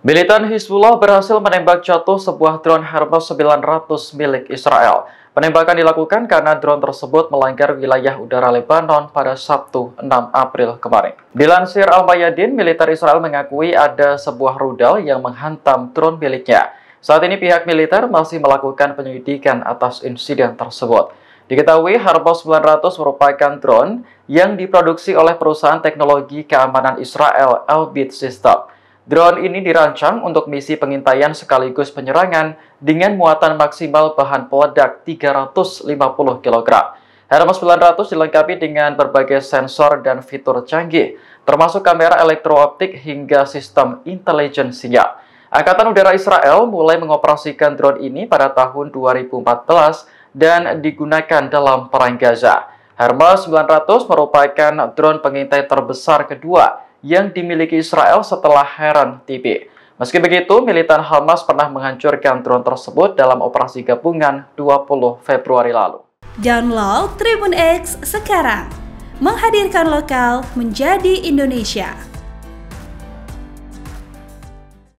Militan Hizbullah berhasil menembak jatuh sebuah drone Hermes 900 milik Israel. Penembakan dilakukan karena drone tersebut melanggar wilayah udara Lebanon pada Sabtu 6 April kemarin. Dilansir Al-Mayadin, militer Israel mengakui ada sebuah rudal yang menghantam drone miliknya. Saat ini pihak militer masih melakukan penyelidikan atas insiden tersebut. Diketahui Harpo 900 merupakan drone yang diproduksi oleh perusahaan teknologi keamanan Israel Elbit System. Drone ini dirancang untuk misi pengintaian sekaligus penyerangan dengan muatan maksimal bahan peledak 350 kg. Hermes 900 dilengkapi dengan berbagai sensor dan fitur canggih, termasuk kamera elektrooptik hingga sistem intelijen sinyal. Angkatan Udara Israel mulai mengoperasikan drone ini pada tahun 2014 dan digunakan dalam Perang Gaza. Hermes 900 merupakan drone pengintai terbesar kedua yang dimiliki Israel setelah Heron Tipe. Meski begitu, militan Hamas pernah menghancurkan drone tersebut dalam operasi gabungan 20 Februari lalu. Download Tribun X sekarang. Menghadirkan lokal menjadi Indonesia.